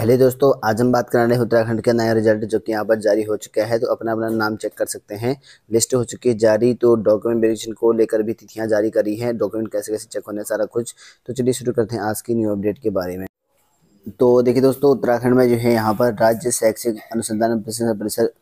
पहले दोस्तों आज हम बात करा रहे हैं उत्तराखंड का नया रिजल्ट जो कि यहाँ पर जारी हो चुका है तो अपना अपना नाम चेक कर सकते हैं लिस्ट हो चुकी है जारी तो डॉक्यूमेंट वेरिएशन को लेकर भी तिथियाँ जारी करी हैं डॉक्यूमेंट कैसे कैसे चेक होने सारा कुछ तो चलिए शुरू करते हैं आज की न्यू अपडेट के बारे में तो देखिए दोस्तों उत्तराखंड में जो है यहाँ पर राज्य शैक्षिक अनुसंधान परिषद परिसर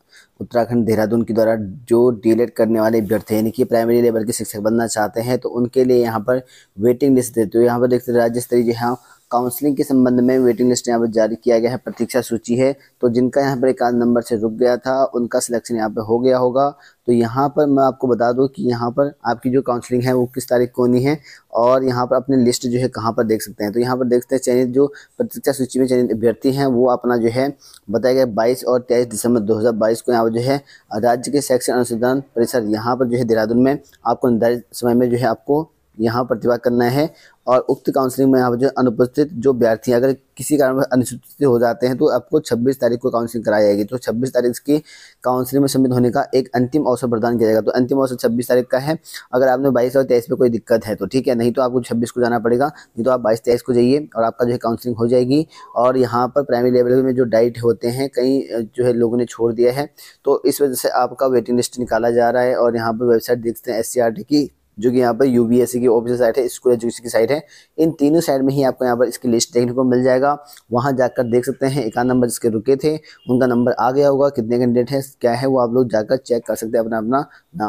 उत्तराखंड देहरादून के द्वारा जो डीएलएड करने वाले अभ्यर्थी यानी कि प्राइमरी लेवल के शिक्षक बनना चाहते हैं तो उनके लिए यहाँ पर वेटिंग लिस्ट देते हो यहाँ पर देखते राज्य स्तरीय जो है काउंसलिंग के संबंध में वेटिंग लिस्ट यहाँ पर जारी किया गया है प्रतीक्षा सूची है तो जिनका यहाँ पर एक आध नंबर से रुक गया था उनका सिलेक्शन यहाँ पर हो गया होगा तो यहाँ पर मैं आपको बता दूँ कि यहाँ पर आपकी जो काउंसलिंग है वो किस तारीख को होनी है और यहाँ पर अपनी लिस्ट जो है कहाँ पर देख सकते हैं तो यहाँ पर देखते हैं चयनित जो प्रतीक्षा सूची में चयनित अभ्यर्थी हैं वो अपना जो है बताया गया बाईस और तेईस दिसंबर बाईस को यहाँ पर जो है राज्य के शैक्षिक अनुसंधान परिसर यहाँ पर जो है देहरादून में आपको निर्धारित समय में जो है आपको यहाँ प्रतिभा करना है और उक्त काउंसलिंग में यहाँ जो अनुपस्थित जो अभ्यर्थी अगर किसी कारण अनुसूचित हो जाते हैं तो आपको 26 तारीख को काउंसलिंग कराई जाएगी तो 26 तारीख की काउंसलिंग में सम्मिलित होने का एक अंतिम अवसर प्रदान किया जाएगा तो अंतिम अवसर 26 तारीख का है अगर आपने 22 और 23 पे कोई दिक्कत है तो ठीक है नहीं तो आपको 26 को जाना पड़ेगा नहीं तो आप बाईस तेईस को जाइए और आपका जो है काउंसलिंग हो जाएगी और यहाँ पर प्राइमरी लेवल में जो डाइट होते हैं कई जो है लोगों ने छोड़ दिया है तो इस वजह से आपका वेटिंग लिस्ट निकाला जा रहा है और यहाँ पर वेबसाइट देखते हैं एस की जो कि यहाँ पर सी e की ऑफिस साइट है स्कूल एजुकेशन की साइट है इन तीनों साइड में ही आपको यहाँ पर इसकी लिस्ट देखने को मिल जाएगा वहाँ जाकर देख सकते हैं एक नंबर जिसके रुके थे उनका नंबर आ गया होगा कितने कैंडिडेट हैं क्या है वो आप लोग जाकर चेक कर सकते हैं अपना अपना